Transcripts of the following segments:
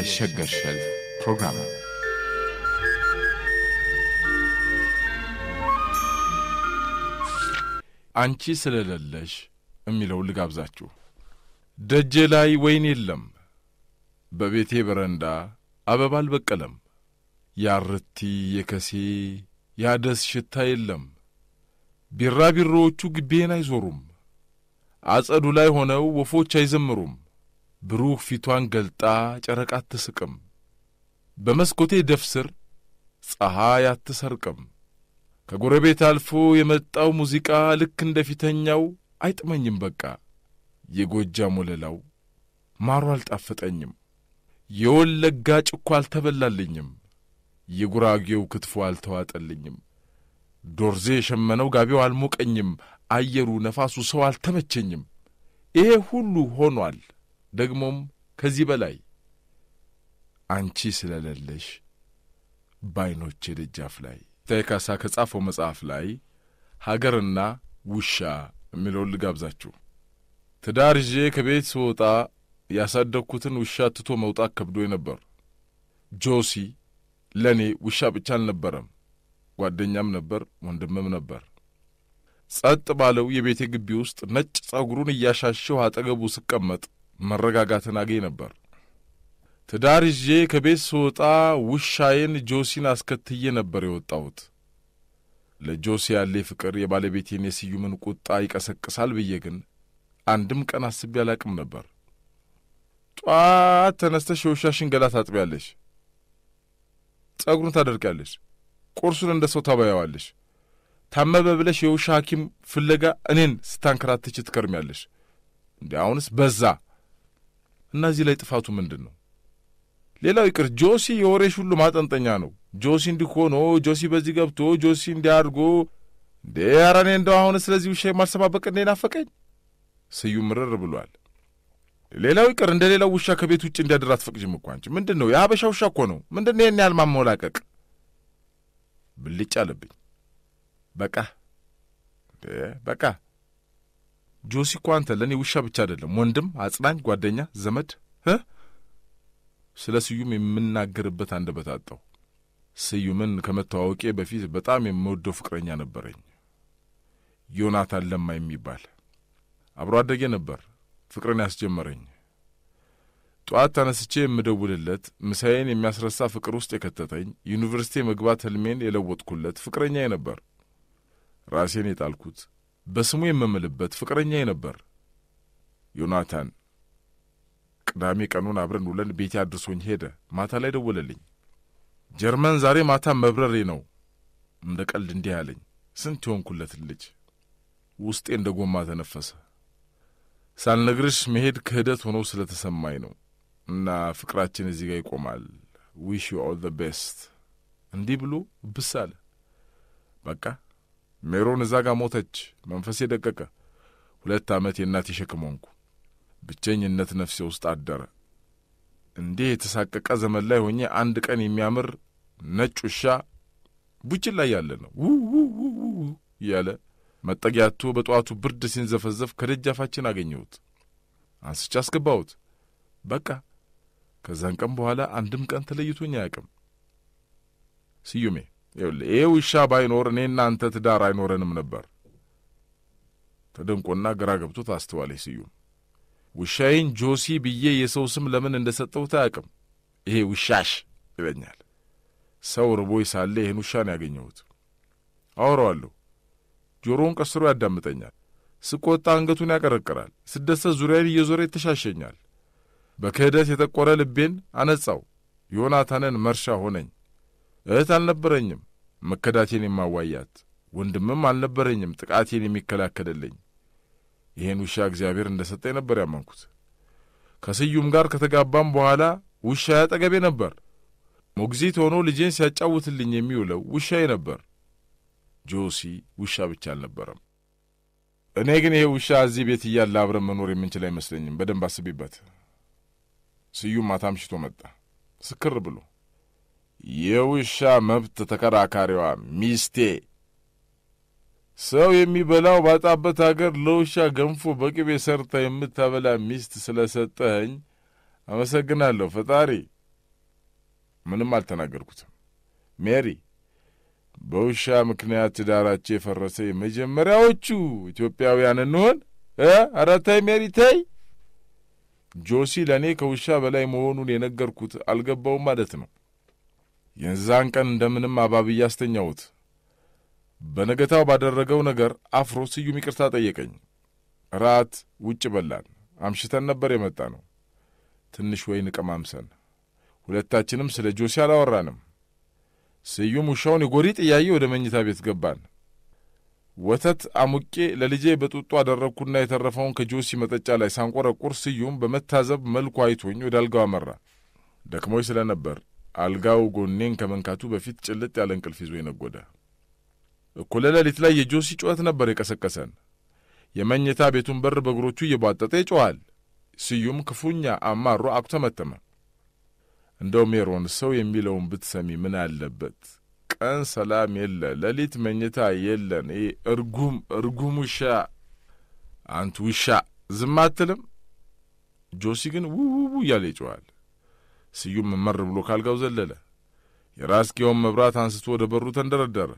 የሸገር ሸልፍ ፕሮግራም ነው። አንቺ ስለሌለሽ የሚለው ልጋብዛችሁ። ደጄ ላይ ወይን የለም፣ በቤቴ በረንዳ አበባ አልበቀለም። ያርቲ የከሴ ያደስ ሽታ የለም፣ ቢራቢሮዎቹ ግቤን አይዞሩም፣ አጸዱ ላይ ሆነው ወፎች አይዘምሩም። ብሩህ ፊቷን ገልጣ ጨረቃ አትስቅም። በመስኮቴ ደፍ ስር ፀሐይ አትሰርቅም። ከጎረቤት አልፎ የመጣው ሙዚቃ ልክ እንደ ፊተኛው አይጥመኝም በቃ የጎጃም ሞለላው ማሩ አልጣፈጠኝም። የወለጋ ጭኮ አልተበላልኝም። የጉራጌው ክትፎ አልተዋጠልኝም። ዶርዜ የሸመነው ጋቢው አልሞቀኝም። አየሩ ነፋሱ ሰው አልተመቸኝም። ይሄ ሁሉ ሆኗል። ደግሞም ከዚህ በላይ አንቺ ስለሌለሽ ባይኖቼ ደጃፍ ላይ ተካሳ ከጻፈው መጽሐፍ ላይ ሀገርና ውሻ የሚለውን ልጋብዛችሁ። ትዳር ይዤ ከቤት ስወጣ ያሳደግኩትን ውሻ ትቶ መውጣት ከብዶ ነበር። ጆሲ ለእኔ ውሻ ብቻ አልነበረም፣ ጓደኛም ነበር፣ ወንድምም ነበር። ጸጥ ባለው የቤቴ ግቢ ውስጥ ነጭ ጸጉሩን እያሻሸው አጠገቡ ስቀመጥ መረጋጋትን አገኝ ነበር። ትዳር ይዤ ከቤት ስወጣ ውሻዬን ጆሲን አስከትዬ ነበር የወጣሁት። ለጆሲ ያለ ፍቅር የባለቤቴን የስዩምን ቁጣ ይቀሰቅሳል ብዬ ግን አንድም ቀን አስቤ አላቅም ነበር። ጧት ተነስተሽ የውሻሽን ገላ ታጥቢያለሽ፣ ጸጉሩን ታደርቂያለሽ፣ ቁርሱን እንደ ሰው ታበያዋለሽ። ታመመ ብለሽ የውሻ ሐኪም ፍለጋ እኔን ስታንከራትች ትከርሚያለሽ። እንዲ አሁንስ በዛ እነዚህ ላይ ጥፋቱ ምንድን ነው? ሌላው ይቅር ጆሲ የወሬሽ ሁሉ ማጠንጠኛ ነው። ጆሲ እንዲህ ሆኖ፣ ጆሲ በዚህ ገብቶ፣ ጆሲ እንዲያድርጎ እንዴ! ኧረ እኔ እንደው አሁን ስለዚህ ውሻ የማልሰማበት ቀን ናፈቀኝ። ስዩም ምርር ብሏል። ሌላው ይቅር እንደ ሌላው ውሻ ከቤት ውጭ እንዲያድር አትፈቅጂም እኮ አንቺ። ምንድን ነው የሀበሻ ውሻ እኮ ነው። ምንድን ነው ይህን ያህል ማሞላቀቅ? ብልጭ አለብኝ። በቃ በቃ ጆሲ እኮ አንተ ለእኔ ውሻ ብቻ አይደለም ወንድም፣ አጽናኝ፣ ጓደኛ፣ ዘመድ። ስለ ስዩም የምናገርበት አንደበት አጣሁ። ስዩምን ከመተዋወቄ በፊት በጣም የምወደው ፍቅረኛ ነበረኝ። ዮናታን ለማ የሚባል አብሮ አደጌ ነበር። ፍቅርን ያስጀመረኝ ጠዋት ተነስቼ የምደውልለት፣ ምሳዬን የሚያስረሳ ፍቅር ውስጥ የከተተኝ፣ ዩኒቨርሲቲ መግባት ህልሜን የለወጥኩለት ፍቅረኛዬ ነበር። ራሴን የጣልኩት በስሙ የምምልበት ፍቅረኛዬ ነበር። ዮናታን ቅዳሜ ቀኑን አብረን ውለን ቤቴ አድርሶኝ ሄደ። ማታ ላይ ደወለልኝ። ጀርመን ዛሬ ማታ መብረሬ ነው። እንደ ቀልድ እንዲህ አለኝ። ስንት የሆንኩለት ልጅ! ውስጤ እንደ ጎማ ተነፈሰ። ሳልነግርሽ መሄድ ክህደት ሆኖ ስለተሰማኝ ነው። እና ፍቅራችን እዚህ ጋር ይቆማል። ዊሽ ዩ ኦል ዘ ቤስት። እንዲህ ብሎ ብስ አለ። በቃ ሜሮን እዛ ጋር ሞተች። መንፈሴ ደቀቀ። ሁለት ዓመት የእናቴ ሸክም ሆንኩ። ብቸኝነት ነፍሴ ውስጥ አደረ። እንዲህ የተሳቀቀ ዘመን ላይ ሆኜ አንድ ቀን የሚያምር ነጭ ውሻ ቡችን ላይ ያለ ነው እያለ መጠጊያቱ በጠዋቱ ብርድ ሲንዘፈዘፍ ከደጃፋችን አገኘሁት። አንስቻ አስገባሁት። በቃ ከዛን ቀን በኋላ አንድም ቀን ተለይቶኝ አያውቅም። ስዩሜ ይህ ውሻ ባይኖር እኔ እናንተ ትዳር አይኖረንም ነበር። ተደንቆና ግራ ገብቶት አስተዋለች ስዩም። ውሻዬን ጆሲ ብዬ የሰው ስም ለምን እንደ ሰጠሁት አያውቅም። ይሄ ውሻሽ ይለኛል። ሰው ርቦይ ሳለ ይህን ውሻ ነው ያገኘሁት። አወራዋለሁ። ጆሮውን ቀስሮ ያዳምጠኛል። ስቆጣ አንገቱን ያቀረቅራል። ስደሰት ዙሪያን እየዞረ ይተሻሸኛል። በክህደት የጠቆረ ልቤን አነጻው። ዮናታንን መርሻ ሆነኝ። እህት አልነበረኝም መከዳቴን የማዋያት ወንድምም አልነበረኝም ጥቃቴን የሚከላከልልኝ። ይህን ውሻ እግዚአብሔር እንደ ሰጠኝ ነበር ያመንኩት። ከስዩም ጋር ከተጋባም በኋላ ውሻ ያጠገቤ ነበር። ሞግዚት ሆኖ ልጄን ሲያጫውትልኝ የሚውለው ውሻዬ ነበር። ጆሲ ውሻ ብቻ አልነበረም። እኔ ግን ይሄ ውሻ እዚህ ቤት እያለ አብረን መኖር የምንችል አይመስለኝም። በደንብ አስቢበት። ስዩም ማታ አምሽቶ መጣ ስክር ብሎ የውሻ መብት ተከራካሪዋ ሚስቴ ሰው የሚበላው ባጣበት አገር ለውሻ ገንፎ በቅቤ ሰርታ የምታበላ ሚስት ሰጠኸኝ አመሰግናለሁ ፈጣሪ። ምንም አልተናገርኩትም። ሜሪ በውሻ ምክንያት ትዳራቸው የፈረሰ የመጀመሪያዎቹ ኢትዮጵያውያን እንሆን። ኧረ ተይ ሜሪ ተይ። ጆሲ ለእኔ ከውሻ በላይ መሆኑን የነገርኩት አልገባውም ማለት ነው። የእንዛን ቀን እንደምንም አባብዬ አስተኛሁት። በነገታው ባደረገው ነገር አፍሮ ስዩም ይቅርታ ጠየቀኝ። ራት ውጭ በላን። አምሽተን ነበር የመጣ ነው። ትንሽ ወይን ቀማምሰን ሁለታችንም ስለ ጆሲ አላወራንም። ስዩም ውሻውን የጎሪጥ እያየ ወደ መኝታ ቤት ገባን። ወተት አሙቄ ለልጄ በጡጦ አደረግኩና የተረፈውን ከጆሲ መጠጫ ላይ ሳንቆረቁር ስዩም በመታዘብ መልኩ አይቶኝ ወደ አልጋው አመራ። ደክሞኝ ስለነበር አልጋው ጎኔን ከመንካቱ በፊት ጭልጥ ያለ እንቅልፍ ይዞ የነጎደ። እኩለ ሌሊት ላይ የጆሲ ጩኸት ነበር የቀሰቀሰን። የመኝታ ቤቱን በር በእግሮቹ እየቧጠጠ ይጮኋል። ስዩም ክፉኛ አማሮ አኩተመተመ። እንደው ሜሮን ሰው የሚለውን ብትሰሚ ምን አለበት? ቀን ሰላም የለ፣ ሌሊት መኝታ የለን። እርጉም እርጉም ውሻ! አንቱ ውሻ ዝም አትልም። ጆሲ ግን ውውቡ እያለ ይጮኋል። ስዩም መር ብሎ ካልጋው ዘለለ። የራስጌውን መብራት አንስቶ ወደ በሩ ተንደረደረ።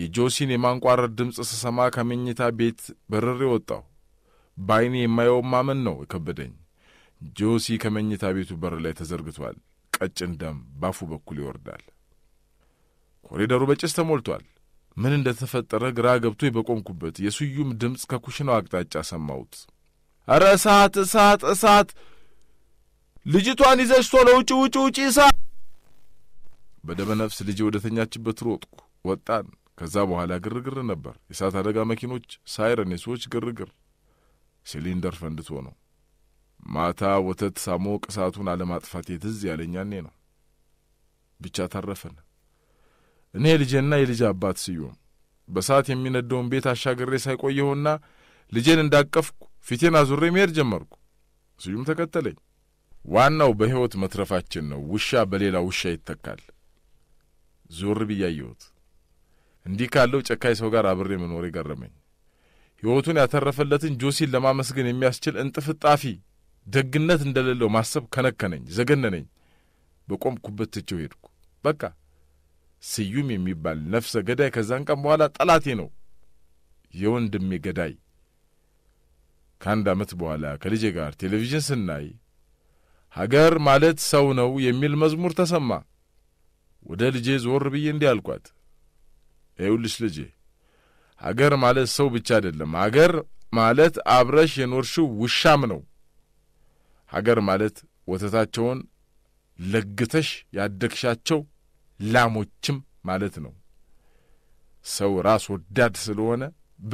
የጆሲን የማንቋረድ ድምፅ ስሰማ ከመኝታ ቤት በርሬ ወጣሁ። በዐይኔ የማየውን ማመን ነው የከበደኝ። ጆሲ ከመኝታ ቤቱ በር ላይ ተዘርግቷል። ቀጭን ደም ባፉ በኩል ይወርዳል። ኮሪደሩ በጭስ ተሞልቷል። ምን እንደተፈጠረ ግራ ገብቶ በቆምኩበት የስዩም ድምፅ ከኩሽናው አቅጣጫ ሰማሁት። ኧረ እሳት እሳት እሳት ልጅቷን ይዘሽ ቶሎ ውጪ ውጪ ውጪ ይሳ ነፍስ ልጄ ወደ ተኛችበት ሮጥኩ። ወጣን። ከዛ በኋላ ግርግር ነበር። የእሳት አደጋ መኪኖች፣ ሳይረን፣ የሰዎች ግርግር። ሲሊንደር ፈንድቶ ነው። ማታ ወተት ሳሞቅ እሳቱን አለማጥፋት ትዝ ያለኝ ያኔ ነው። ብቻ ታረፈን። እኔ ልጄና የልጅ አባት ስዩም በሳት የሚነደውን ቤት አሻገሬ ሳይቆየሁና ልጄን እንዳቀፍኩ ፊቴን አዙሬ መሄድ ጀመርኩ። ስዩም ተከተለኝ። ዋናው በሕይወት መትረፋችን ነው። ውሻ በሌላ ውሻ ይተካል። ዞር ብያየሁት። እንዲህ ካለው ጨካኝ ሰው ጋር አብሬ መኖር የገረመኝ። ሕይወቱን ያተረፈለትን ጆሲን ለማመስገን የሚያስችል እንጥፍጣፊ ደግነት እንደሌለው ማሰብ ከነከነኝ፣ ዘገነነኝ። በቆምኩበት ትቼው ሄድኩ። በቃ ስዩም የሚባል ነፍሰ ገዳይ ከዛን ቀን በኋላ ጠላቴ ነው፣ የወንድሜ ገዳይ። ከአንድ ዓመት በኋላ ከልጄ ጋር ቴሌቪዥን ስናይ ሀገር ማለት ሰው ነው የሚል መዝሙር ተሰማ። ወደ ልጄ ዞር ብዬ እንዲህ አልኳት፣ ይኸውልሽ ልጄ ሀገር ማለት ሰው ብቻ አይደለም። ሀገር ማለት አብረሽ የኖርሽው ውሻም ነው። ሀገር ማለት ወተታቸውን ለግተሽ ያደግሻቸው ላሞችም ማለት ነው። ሰው ራስ ወዳድ ስለሆነ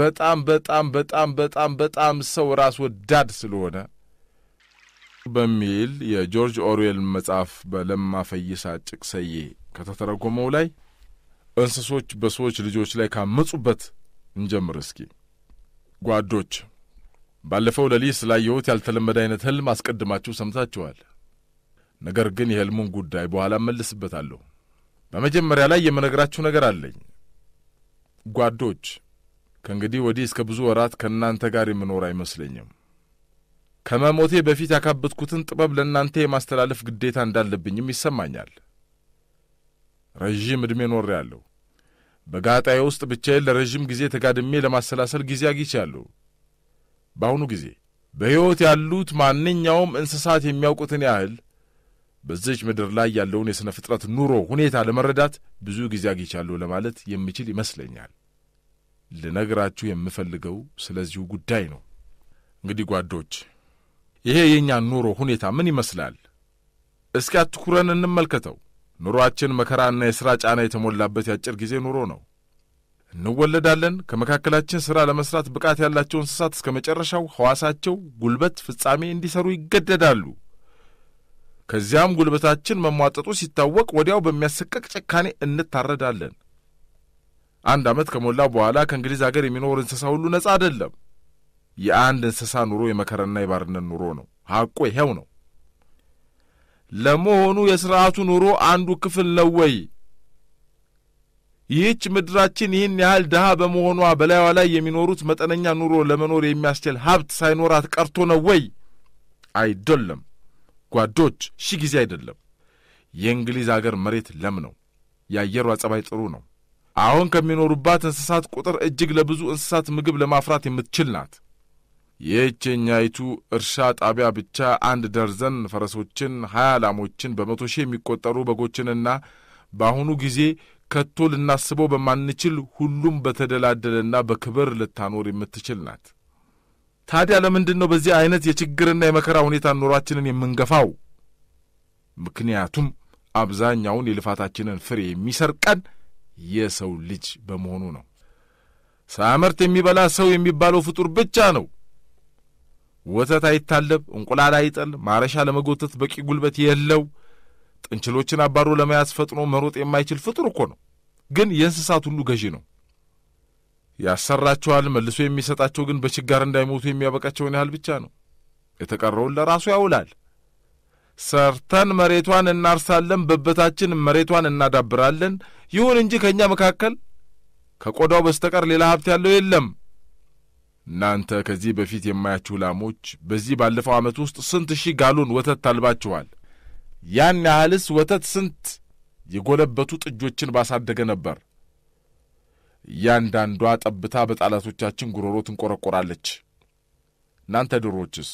በጣም በጣም በጣም በጣም በጣም ሰው ራስ ወዳድ ስለሆነ በሚል የጆርጅ ኦርዌል መጽሐፍ በለማ ፈይሳ ጭቅሰዬ ከተተረጎመው ላይ እንስሶች በሰዎች ልጆች ላይ ካመጹበት እንጀምር እስኪ። ጓዶች፣ ባለፈው ሌሊት ስላየሁት ያልተለመደ አይነት ህልም አስቀድማችሁ ሰምታችኋል። ነገር ግን የህልሙን ጉዳይ በኋላ እመልስበታለሁ። በመጀመሪያ ላይ የምነግራችሁ ነገር አለኝ። ጓዶች፣ ከእንግዲህ ወዲህ እስከ ብዙ ወራት ከእናንተ ጋር የምኖር አይመስለኝም። ከመሞቴ በፊት ያካበትኩትን ጥበብ ለእናንተ የማስተላለፍ ግዴታ እንዳለብኝም ይሰማኛል። ረዥም ዕድሜ ኖሬ ያለሁ በጋጣዬ ውስጥ ብቻዬን ለረዥም ጊዜ ተጋድሜ ለማሰላሰል ጊዜ አግኝቻለሁ። በአሁኑ ጊዜ በሕይወት ያሉት ማንኛውም እንስሳት የሚያውቁትን ያህል በዚች ምድር ላይ ያለውን የሥነ ፍጥረት ኑሮ ሁኔታ ለመረዳት ብዙ ጊዜ አግኝቻለሁ ለማለት የምችል ይመስለኛል። ልነግራችሁ የምፈልገው ስለዚሁ ጉዳይ ነው። እንግዲህ ጓዶች ይሄ የእኛን ኑሮ ሁኔታ ምን ይመስላል? እስኪ አትኩረን እንመልከተው። ኑሮአችን መከራና የሥራ ጫና የተሞላበት የአጭር ጊዜ ኑሮ ነው። እንወለዳለን። ከመካከላችን ሥራ ለመሥራት ብቃት ያላቸው እንስሳት እስከ መጨረሻው ሐዋሳቸው ጉልበት ፍጻሜ እንዲሠሩ ይገደዳሉ። ከዚያም ጉልበታችን መሟጠጡ ሲታወቅ ወዲያው በሚያሰቀቅ ጭካኔ እንታረዳለን። አንድ ዓመት ከሞላ በኋላ ከእንግሊዝ አገር የሚኖር እንስሳ ሁሉ ነጻ አይደለም። የአንድ እንስሳ ኑሮ የመከራና የባርነት ኑሮ ነው። ሐቆ ይኸው ነው። ለመሆኑ የሥርዓቱ ኑሮ አንዱ ክፍል ነው ወይ? ይህች ምድራችን ይህን ያህል ድሃ በመሆኗ በላይዋ ላይ የሚኖሩት መጠነኛ ኑሮ ለመኖር የሚያስችል ሀብት ሳይኖራት ቀርቶ ነው ወይ? አይደለም ጓዶች፣ ሺ ጊዜ አይደለም። የእንግሊዝ አገር መሬት ለም ነው። የአየሯ ጸባይ ጥሩ ነው። አሁን ከሚኖሩባት እንስሳት ቁጥር እጅግ ለብዙ እንስሳት ምግብ ለማፍራት የምትችል ናት። የእቸኛይቱ እርሻ ጣቢያ ብቻ አንድ ደርዘን ፈረሶችን፣ ሀያ ላሞችን፣ በመቶ ሺህ የሚቆጠሩ በጎችንና በአሁኑ ጊዜ ከቶ ልናስበው በማንችል ሁሉም በተደላደለና በክብር ልታኖር የምትችል ናት። ታዲያ ለምንድን ነው በዚህ አይነት የችግርና የመከራ ሁኔታ ኑሯችንን የምንገፋው? ምክንያቱም አብዛኛውን የልፋታችንን ፍሬ የሚሰርቀን የሰው ልጅ በመሆኑ ነው። ሳያመርት የሚበላ ሰው የሚባለው ፍጡር ብቻ ነው ወተት አይታለብ፣ እንቁላል አይጥል፣ ማረሻ ለመጎተት በቂ ጉልበት የለው፣ ጥንችሎችን አባሮ ለመያዝ ፈጥኖ መሮጥ የማይችል ፍጡር እኮ ነው። ግን የእንስሳት ሁሉ ገዢ ነው። ያሰራቸዋል፣ መልሶ የሚሰጣቸው ግን በችጋር እንዳይሞቱ የሚያበቃቸውን ያህል ብቻ ነው። የተቀረውን ለራሱ ያውላል። ሰርተን መሬቷን እናርሳለን፣ በበታችን መሬቷን እናዳብራለን። ይሁን እንጂ ከእኛ መካከል ከቆዳው በስተቀር ሌላ ሀብት ያለው የለም። እናንተ ከዚህ በፊት የማያችሁ ላሞች በዚህ ባለፈው ዓመት ውስጥ ስንት ሺህ ጋሉን ወተት ታልባችኋል? ያን ያህልስ ወተት ስንት የጎለበቱ ጥጆችን ባሳደገ ነበር። እያንዳንዷ ጠብታ በጣላቶቻችን ጉሮሮ ትንቆረቆራለች። እናንተ ድሮችስ?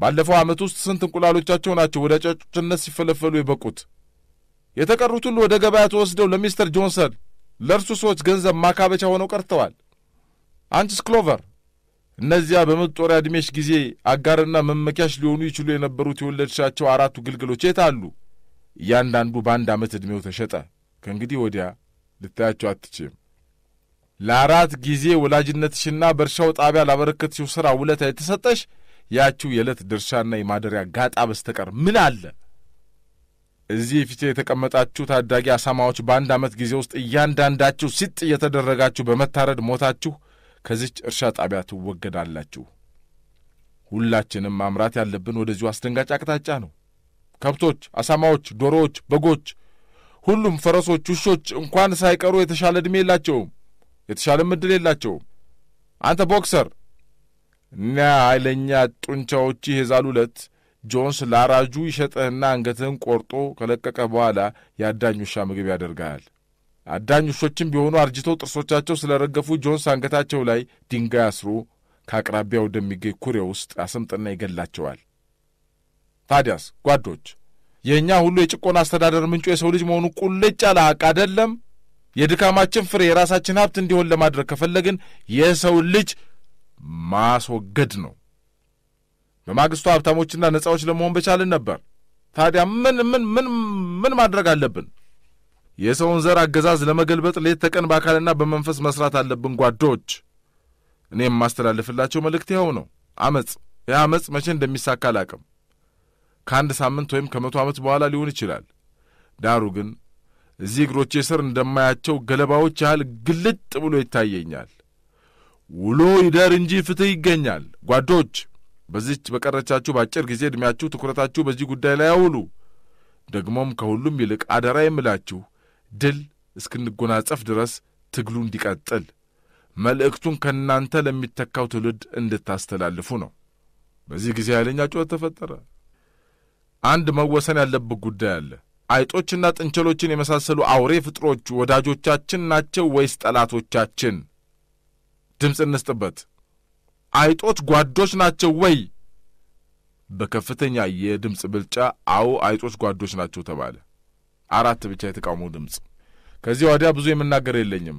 ባለፈው ዓመት ውስጥ ስንት እንቁላሎቻቸው ናቸው ወደ ጫጩትነት ሲፈለፈሉ የበቁት? የተቀሩት ሁሉ ወደ ገበያ ተወስደው ለሚስተር ጆንሰን ለእርሱ ሰዎች ገንዘብ ማካበቻ ሆነው ቀርተዋል። አንቺስ ክሎቨር፣ እነዚያ በመጦሪያ ዕድሜሽ ጊዜ አጋርና መመኪያሽ ሊሆኑ ይችሉ የነበሩት የወለድሻቸው አራቱ ግልግሎች የት አሉ? እያንዳንዱ በአንድ ዓመት ዕድሜው ተሸጠ። ከእንግዲህ ወዲያ ልታያቸው አትችም። ለአራት ጊዜ ወላጅነትሽና በእርሻው ጣቢያ ላበረከትሽው ሥራ ውለታ የተሰጠሽ ያችው የዕለት ድርሻና የማደሪያ ጋጣ በስተቀር ምን አለ? እዚህ ፊት የተቀመጣችሁ ታዳጊ አሳማዎች በአንድ ዓመት ጊዜ ውስጥ እያንዳንዳችሁ ሲጥ እየተደረጋችሁ በመታረድ ሞታችሁ ከዚች እርሻ ጣቢያ ትወገዳላችሁ። ሁላችንም ማምራት ያለብን ወደዚሁ አስደንጋጭ አቅጣጫ ነው። ከብቶች፣ አሳማዎች፣ ዶሮዎች፣ በጎች፣ ሁሉም ፈረሶች፣ ውሾች እንኳን ሳይቀሩ የተሻለ ዕድሜ የላቸውም፣ የተሻለም ዕድል የላቸውም። አንተ ቦክሰር፣ እኒያ ኃይለኛ ጡንቻዎች የዛሉ ዕለት ጆንስ ለአራጁ ይሸጥህና አንገትህን ቆርጦ ከለቀቀ በኋላ የአዳኝ ውሻ ምግብ ያደርግሃል። አዳኝ ውሾችም ቢሆኑ አርጅተው ጥርሶቻቸው ስለረገፉ ጆንስ አንገታቸው ላይ ድንጋይ አስሮ ከአቅራቢያ ወደሚገኝ ኩሬ ውስጥ አሰምጥና ይገላቸዋል። ታዲያስ ጓዶች የእኛ ሁሉ የጭቆና አስተዳደር ምንጩ የሰው ልጅ መሆኑ ቁልጭ ያለ ሐቅ አደለም? የድካማችን ፍሬ የራሳችን ሀብት እንዲሆን ለማድረግ ከፈለግን የሰው ልጅ ማስወገድ ነው። በማግስቱ ሀብታሞችና ነጻዎች ለመሆን በቻልን ነበር። ታዲያ ምን ምን ምን ምን ማድረግ አለብን? የሰውን ዘር አገዛዝ ለመገልበጥ ሌት ተቀን በአካልና በመንፈስ መስራት አለብን ጓዶች። እኔ የማስተላልፍላቸው መልእክት ይኸው ነው፣ አመፅ። ይህ አመፅ መቼ እንደሚሳካ አላቅም። ከአንድ ሳምንት ወይም ከመቶ ዓመት በኋላ ሊሆን ይችላል። ዳሩ ግን እዚህ እግሮቼ ስር እንደማያቸው ገለባዎች ያህል ግልጥ ብሎ ይታየኛል። ውሎ ይደር እንጂ ፍትህ ይገኛል። ጓዶች በዚች በቀረቻችሁ በአጭር ጊዜ ዕድሜያችሁ ትኩረታችሁ በዚህ ጉዳይ ላይ አውሉ። ደግሞም ከሁሉም ይልቅ አደራ የምላችሁ ድል እስክንጎናጸፍ ድረስ ትግሉ እንዲቀጥል መልእክቱን ከእናንተ ለሚተካው ትውልድ እንድታስተላልፉ ነው። በዚህ ጊዜ ኃይለኛ ጩኸት ተፈጠረ። አንድ መወሰን ያለበት ጉዳይ አለ። አይጦችና ጥንቸሎችን የመሳሰሉ አውሬ ፍጥሮች ወዳጆቻችን ናቸው ወይስ ጠላቶቻችን? ድምፅ እንስጥበት። አይጦች ጓዶች ናቸው ወይ? በከፍተኛ የድምፅ ብልጫ አዎ አይጦች ጓዶች ናቸው ተባለ። አራት ብቻ የተቃውሞ ድምፅ። ከዚህ ወዲያ ብዙ የምናገር የለኝም።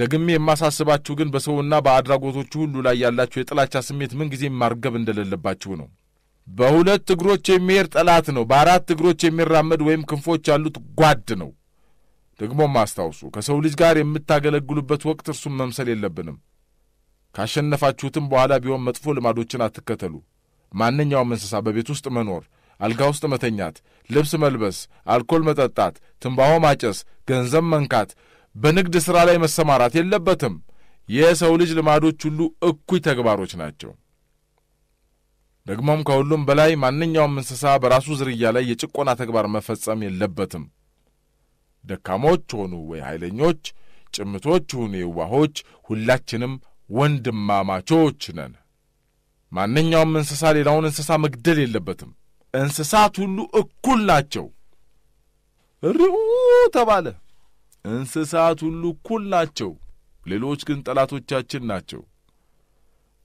ደግሜ የማሳስባችሁ ግን በሰውና በአድራጎቶቹ ሁሉ ላይ ያላችሁ የጥላቻ ስሜት ምንጊዜም ማርገብ እንደሌለባችሁ ነው። በሁለት እግሮች የሚሄድ ጠላት ነው። በአራት እግሮች የሚራመድ ወይም ክንፎች ያሉት ጓድ ነው። ደግሞም አስታውሱ፣ ከሰው ልጅ ጋር የምታገለግሉበት ወቅት እርሱም መምሰል የለብንም። ካሸነፋችሁትም በኋላ ቢሆን መጥፎ ልማዶችን አትከተሉ። ማንኛውም እንስሳ በቤት ውስጥ መኖር አልጋ ውስጥ መተኛት፣ ልብስ መልበስ፣ አልኮል መጠጣት፣ ትንባሆ ማጨስ፣ ገንዘብ መንካት፣ በንግድ ሥራ ላይ መሰማራት የለበትም። የሰው ልጅ ልማዶች ሁሉ እኩይ ተግባሮች ናቸው። ደግሞም ከሁሉም በላይ ማንኛውም እንስሳ በራሱ ዝርያ ላይ የጭቆና ተግባር መፈጸም የለበትም። ደካሞች ሆኑ ወይ ኃይለኞች፣ ጭምቶች ሁኑ የዋሆች፣ ሁላችንም ወንድማማቾች ነን። ማንኛውም እንስሳ ሌላውን እንስሳ መግደል የለበትም። እንስሳት ሁሉ እኩል ናቸው። ሪኡ ተባለ። እንስሳት ሁሉ እኩል ናቸው። ሌሎች ግን ጠላቶቻችን ናቸው።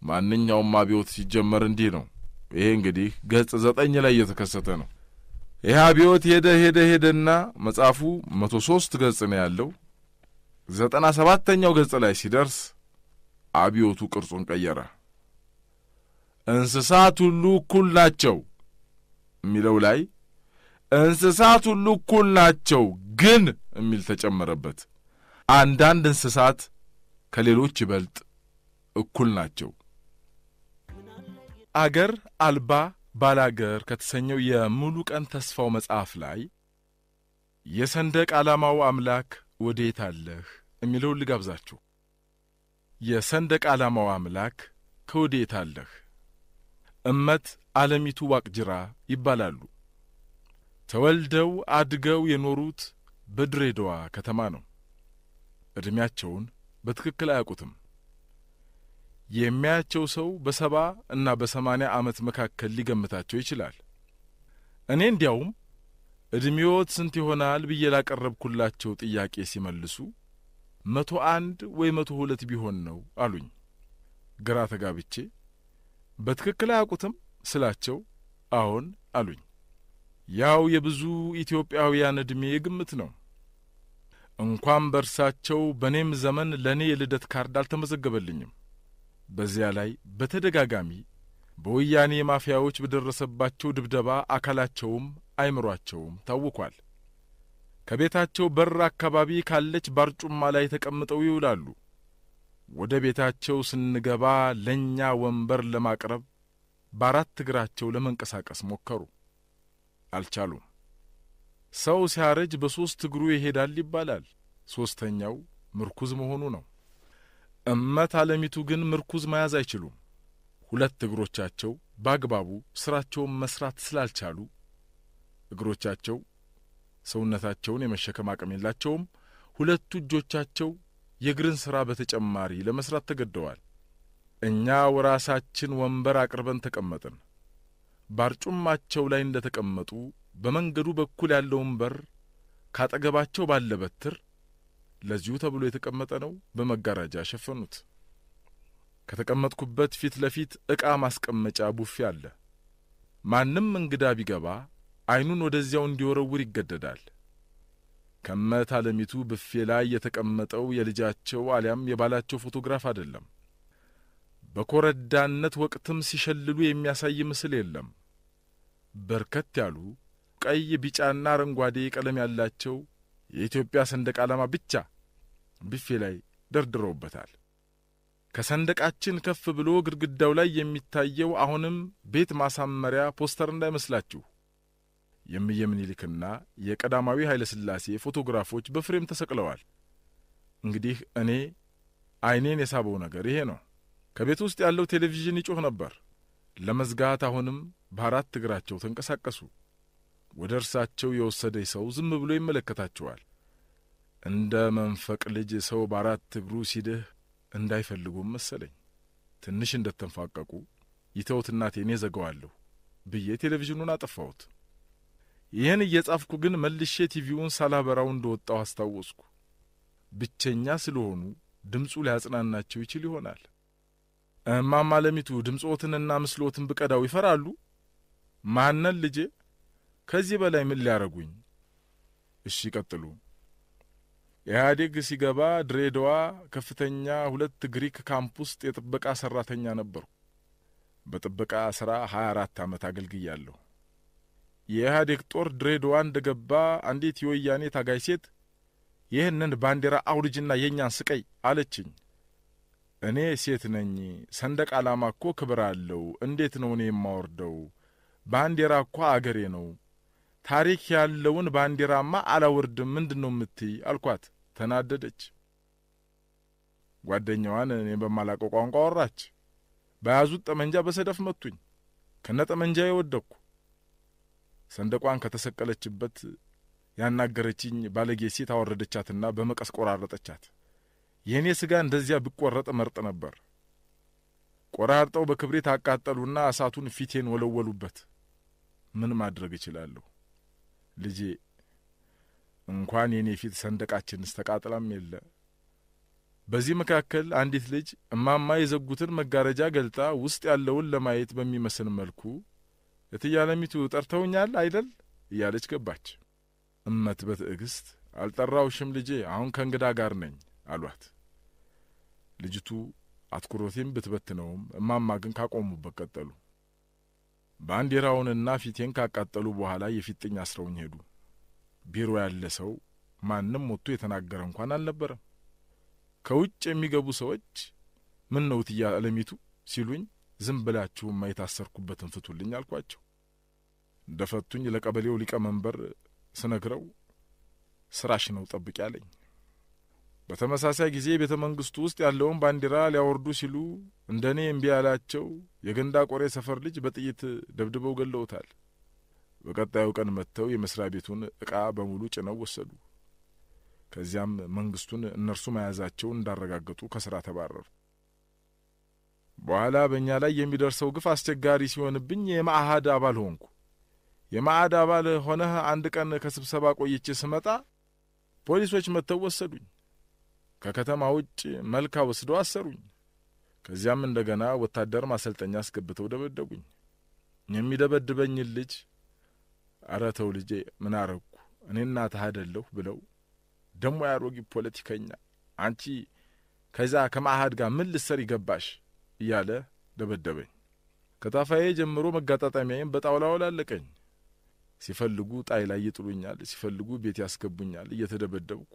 ማንኛውም አብዮት ሲጀመር እንዲህ ነው። ይሄ እንግዲህ ገጽ ዘጠኝ ላይ እየተከሰተ ነው። ይህ አብዮት ሄደ ሄደ ሄደና መጽሐፉ መቶ ሦስት ገጽ ነው ያለው። ዘጠና ሰባተኛው ገጽ ላይ ሲደርስ አብዮቱ ቅርጹን ቀየረ። እንስሳት ሁሉ እኩል ናቸው የሚለው ላይ እንስሳት ሁሉ እኩል ናቸው ግን የሚል ተጨመረበት። አንዳንድ እንስሳት ከሌሎች ይበልጥ እኩል ናቸው። አገር አልባ ባላገር ከተሰኘው የሙሉ ቀን ተስፋው መጽሐፍ ላይ የሰንደቅ ዓላማው አምላክ ወዴት አለህ የሚለው ልጋብዛችሁ። የሰንደቅ ዓላማው አምላክ ከወዴት አለህ እመት አለሚቱ ዋቅጅራ ይባላሉ። ተወልደው አድገው የኖሩት በድሬዳዋ ከተማ ነው። ዕድሜያቸውን በትክክል አያውቁትም። የሚያያቸው ሰው በሰባ እና በሰማኒያ ዓመት መካከል ሊገምታቸው ይችላል። እኔ እንዲያውም ዕድሜዎት ስንት ይሆናል ብዬ ላቀረብኩላቸው ጥያቄ ሲመልሱ መቶ አንድ ወይ መቶ ሁለት ቢሆን ነው አሉኝ። ግራ ተጋብቼ በትክክል አያውቁትም ስላቸው አዎን አሉኝ። ያው የብዙ ኢትዮጵያውያን ዕድሜ ግምት ነው። እንኳን በእርሳቸው በእኔም ዘመን ለእኔ የልደት ካርድ አልተመዘገበልኝም። በዚያ ላይ በተደጋጋሚ በወያኔ ማፊያዎች በደረሰባቸው ድብደባ አካላቸውም አይምሯቸውም ታውኳል። ከቤታቸው በር አካባቢ ካለች ባርጩማ ላይ ተቀምጠው ይውላሉ። ወደ ቤታቸው ስንገባ ለእኛ ወንበር ለማቅረብ በአራት እግራቸው ለመንቀሳቀስ ሞከሩ፣ አልቻሉም። ሰው ሲያረጅ በሶስት እግሩ ይሄዳል ይባላል። ሶስተኛው ምርኩዝ መሆኑ ነው። እመት አለሚቱ ግን ምርኩዝ መያዝ አይችሉም። ሁለት እግሮቻቸው በአግባቡ ስራቸውን መስራት ስላልቻሉ እግሮቻቸው ሰውነታቸውን የመሸከም አቅም የላቸውም። ሁለቱ እጆቻቸው የእግርን ስራ በተጨማሪ ለመስራት ተገደዋል። እኛው ራሳችን ወንበር አቅርበን ተቀመጥን። ባርጩማቸው ላይ እንደ ተቀመጡ በመንገዱ በኩል ያለውን በር ካጠገባቸው ባለ በትር ለዚሁ ተብሎ የተቀመጠ ነው በመጋረጃ ሸፈኑት። ከተቀመጥኩበት ፊት ለፊት ዕቃ ማስቀመጫ ቡፌ አለ። ማንም እንግዳ ቢገባ አይኑን ወደዚያው እንዲወረውር ይገደዳል። ከመት አለሚቱ ብፌ ላይ የተቀመጠው የልጃቸው አሊያም የባላቸው ፎቶግራፍ አይደለም። በኮረዳነት ወቅትም ሲሸልሉ የሚያሳይ ምስል የለም። በርከት ያሉ ቀይ፣ ቢጫና አረንጓዴ ቀለም ያላቸው የኢትዮጵያ ሰንደቅ ዓላማ ብቻ ብፌ ላይ ደርድረውበታል። ከሰንደቃችን ከፍ ብሎ ግድግዳው ላይ የሚታየው አሁንም ቤት ማሳመሪያ ፖስተር እንዳይመስላችሁ የእምዬ ምኒልክና የቀዳማዊ ኃይለ ሥላሴ ፎቶግራፎች በፍሬም ተሰቅለዋል። እንግዲህ እኔ አይኔን የሳበው ነገር ይሄ ነው። ከቤት ውስጥ ያለው ቴሌቪዥን ይጮህ ነበር። ለመዝጋት አሁንም በአራት እግራቸው ተንቀሳቀሱ። ወደ እርሳቸው የወሰደኝ ሰው ዝም ብሎ ይመለከታቸዋል። እንደ መንፈቅ ልጅ ሰው በአራት እግሩ ሲድህ እንዳይፈልጉም መሰለኝ። ትንሽ እንደተንፋቀቁ ይተውት እናቴ፣ እኔ ዘገዋለሁ ብዬ ቴሌቪዥኑን አጠፋሁት። ይህን እየጻፍኩ ግን መልሼ ቲቪውን ሳላበራው እንደወጣው አስታወስኩ። ብቸኛ ስለሆኑ ድምፁ ሊያጽናናቸው ይችል ይሆናል። እማማ ለሚቱ ድምፆትንና ምስሎትን ብቀዳው ይፈራሉ። ማነን ልጄ፣ ከዚህ በላይ ምን ሊያረጉኝ? እሺ ቀጥሉ። ኢህአዴግ ሲገባ ድሬዳዋ ከፍተኛ ሁለት ግሪክ ካምፕ ውስጥ የጥበቃ ሰራተኛ ነበሩ። በጥበቃ ስራ 24 ዓመት አገልግያለሁ። የኢህአዴግ ጦር ድሬዳዋ እንደ ገባ አንዲት የወያኔ ታጋይ ሴት ይህንን ባንዲራ አውልጅና የእኛን ስቀይ አለችኝ። እኔ ሴት ነኝ። ሰንደቅ ዓላማ እኮ ክብር አለው። እንዴት ነው እኔ የማወርደው? ባንዲራ እኮ አገሬ ነው። ታሪክ ያለውን ባንዲራማ አላወርድም። ምንድን ነው የምትይ? አልኳት። ተናደደች። ጓደኛዋን እኔ በማላቀው ቋንቋ አወራች። በያዙት ጠመንጃ በሰደፍ መቱኝ። ከነ ጠመንጃ የወደቅኩ ሰንደቋን ከተሰቀለችበት ያናገረችኝ ባለጌ ሴት አወረደቻትና በመቀስ ቆራረጠቻት። የእኔ ሥጋ እንደዚያ ብቈረጥ መርጥ ነበር። ቆራርጠው በክብሪት አቃጠሉና እሳቱን ፊቴን ወለወሉበት። ምን ማድረግ እችላለሁ? ልጄ እንኳን የእኔ ፊት ሰንደቃችንስ ተቃጥላም የለ። በዚህ መካከል አንዲት ልጅ እማማ የዘጉትን መጋረጃ ገልጣ ውስጥ ያለውን ለማየት በሚመስል መልኩ እትያለሚቱ ጠርተውኛል አይደል እያለች ገባች። እመት በትዕግስት አልጠራውሽም ልጄ፣ አሁን ከእንግዳ ጋር ነኝ አሏት። ልጅቱ አትኩሮቴን ብትበትነውም እማማ ግን ካቆሙበት ቀጠሉ። ባንዲራውንና ፊቴን ካቃጠሉ በኋላ የፊጥኝ አስረውኝ ሄዱ። ቢሮ ያለ ሰው ማንም ወጥቶ የተናገረ እንኳን አልነበረም። ከውጭ የሚገቡ ሰዎች ምን ነው ትያ አለሚቱ ሲሉኝ ዝም ብላችሁ የማይታሰርኩበትን ፍቱልኝ አልኳቸው። እንደ ፈቱኝ ለቀበሌው ሊቀመንበር ስነግረው ስራሽ ነው ጠብቂ አለኝ። በተመሳሳይ ጊዜ ቤተ መንግስቱ ውስጥ ያለውን ባንዲራ ሊያወርዱ ሲሉ እንደ እኔ እምቢ ያላቸው የገንዳ ቆሬ ሰፈር ልጅ በጥይት ደብድበው ገለውታል። በቀጣዩ ቀን መጥተው የመስሪያ ቤቱን እቃ በሙሉ ጭነው ወሰዱ። ከዚያም መንግስቱን እነርሱ መያዛቸውን እንዳረጋገጡ ከስራ ተባረሩ። በኋላ በእኛ ላይ የሚደርሰው ግፍ አስቸጋሪ ሲሆንብኝ የማዕሃድ አባል ሆንኩ። የማዕድ አባል ሆነህ አንድ ቀን ከስብሰባ ቆይቼ ስመጣ ፖሊሶች መጥተው ወሰዱኝ። ከከተማ ውጭ መልካ ወስደው አሰሩኝ። ከዚያም እንደገና ወታደር ማሰልጠኛ አስገብተው ደበደቡኝ። የሚደበድበኝን ልጅ አረ ተው ልጄ ምን አረግኩ እኔ እናትህ አይደለሁ ብለው ደሞ ያሮጊ ፖለቲከኛ አንቺ ከዛ ከማአህድ ጋር ምን ልሰር ገባሽ እያለ ደበደበኝ። ከታፋዬ ጀምሮ መጋጣጣሚያዬም በጣውላው ላለቀኝ። ሲፈልጉ ጣይ ላይ ይጥሉኛል፣ ሲፈልጉ ቤት ያስገቡኛል እየተደበደብኩ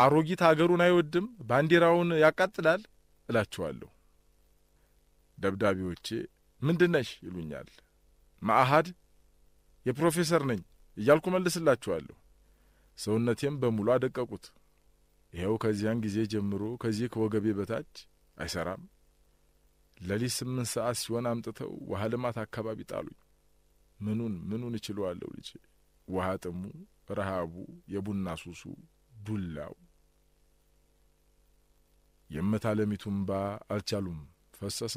አሮጊት አገሩን አይወድም፣ ባንዲራውን ያቃጥላል እላችኋለሁ። ደብዳቤዎቼ ምንድነሽ ይሉኛል። ማአሃድ የፕሮፌሰር ነኝ እያልኩ መልስላችኋለሁ። ሰውነቴም በሙሉ አደቀቁት። ይኸው ከዚያን ጊዜ ጀምሮ ከዚህ ከወገቤ በታች አይሰራም። ለሊት ስምንት ሰዓት ሲሆን አምጥተው ውሃ ልማት አካባቢ ጣሉኝ። ምኑን ምኑን እችለዋለሁ ልጄ? ውሃ ጥሙ፣ ረሃቡ፣ የቡና ሱሱ፣ ዱላው የመታለሚቱ እንባ አልቻሉም፣ ፈሰሰ።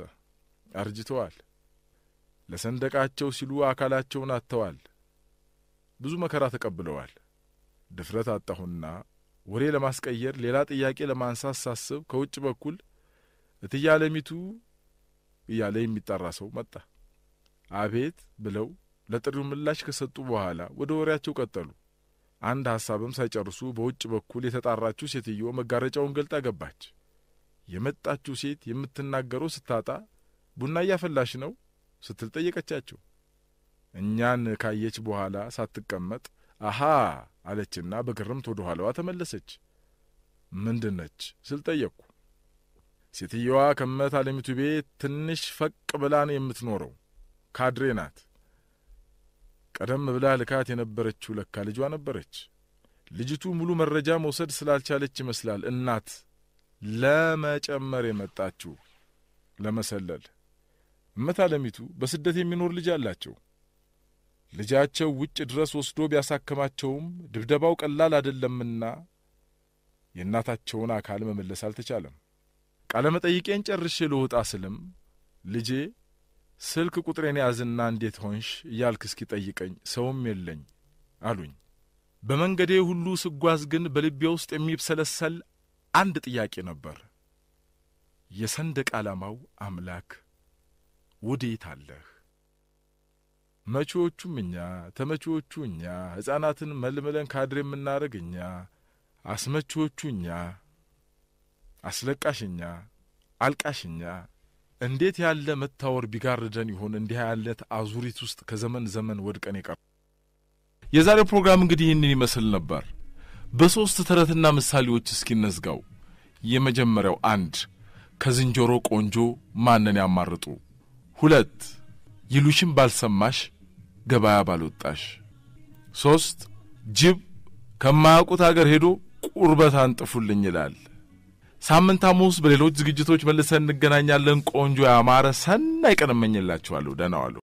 አርጅተዋል። ለሰንደቃቸው ሲሉ አካላቸውን አጥተዋል። ብዙ መከራ ተቀብለዋል። ድፍረት አጣሁና ወሬ ለማስቀየር ሌላ ጥያቄ ለማንሳት ሳስብ ከውጭ በኩል እትያለሚቱ እያለ የሚጠራ ሰው መጣ። አቤት ብለው ለጥሪው ምላሽ ከሰጡ በኋላ ወደ ወሬያቸው ቀጠሉ። አንድ ሐሳብም ሳይጨርሱ በውጭ በኩል የተጣራችው ሴትዮ መጋረጫውን ገልጣ ገባች። የመጣችው ሴት የምትናገረው ስታጣ ቡና እያፈላሽ ነው ስትል ጠየቀቻቸው። እኛን ካየች በኋላ ሳትቀመጥ አሃ አለችና በግርምት ወደ ኋላዋ ተመለሰች። ምንድነች ስል ጠየቅኩ። ሴትየዋ ከመት አለሚቱ ቤት ትንሽ ፈቅ ብላ ነው የምትኖረው። ካድሬ ናት። ቀደም ብላ ልካት የነበረችው ለካ ልጇ ነበረች። ልጅቱ ሙሉ መረጃ መውሰድ ስላልቻለች ይመስላል እናት ለመጨመር የመጣችሁ ለመሰለል አለሚቱ በስደት የሚኖር ልጅ አላቸው። ልጃቸው ውጭ ድረስ ወስዶ ቢያሳክማቸውም ድብደባው ቀላል አደለምና የእናታቸውን አካል መመለስ አልተቻለም። ቃለ መጠይቄን ጨርሼ ልውጣ ስልም ልጄ ስልክ ቁጥሬን ያዝና እንዴት ሆንሽ እያልክ እስኪ ጠይቀኝ ሰውም የለኝ አሉኝ። በመንገዴ ሁሉ ስጓዝ ግን በልቤ ውስጥ የሚብሰለሰል አንድ ጥያቄ ነበር። የሰንደቅ ዓላማው አምላክ ወዴት አለህ? መቺዎቹም እኛ፣ ተመቺዎቹ እኛ፣ ሕፃናትን መልመለን ካድሬ የምናደርግ እኛ፣ አስመቺዎቹ እኛ፣ አስለቃሽኛ፣ አልቃሽኛ እንዴት ያለ መታወር ቢጋርደን ይሆን እንዲህ ያለት አዙሪት ውስጥ ከዘመን ዘመን ወድቀን የቀር። የዛሬው ፕሮግራም እንግዲህ ይህንን ይመስል ነበር። በሦስት ተረትና ምሳሌዎች እስኪነዝጋው። የመጀመሪያው አንድ ከዝንጀሮ ቆንጆ ማንን ያማርጡ? ሁለት ይሉሽን ባልሰማሽ ገበያ ባልወጣሽ። ሶስት ጅብ ከማያውቁት አገር ሄዶ ቁርበት አንጥፉልኝ ይላል። ሳምንት ሐሙስ በሌሎች ዝግጅቶች መልሰን እንገናኛለን። ቆንጆ ያማረ ሰናይ ቀን እመኝላችኋለሁ። ደህና ዋሉ።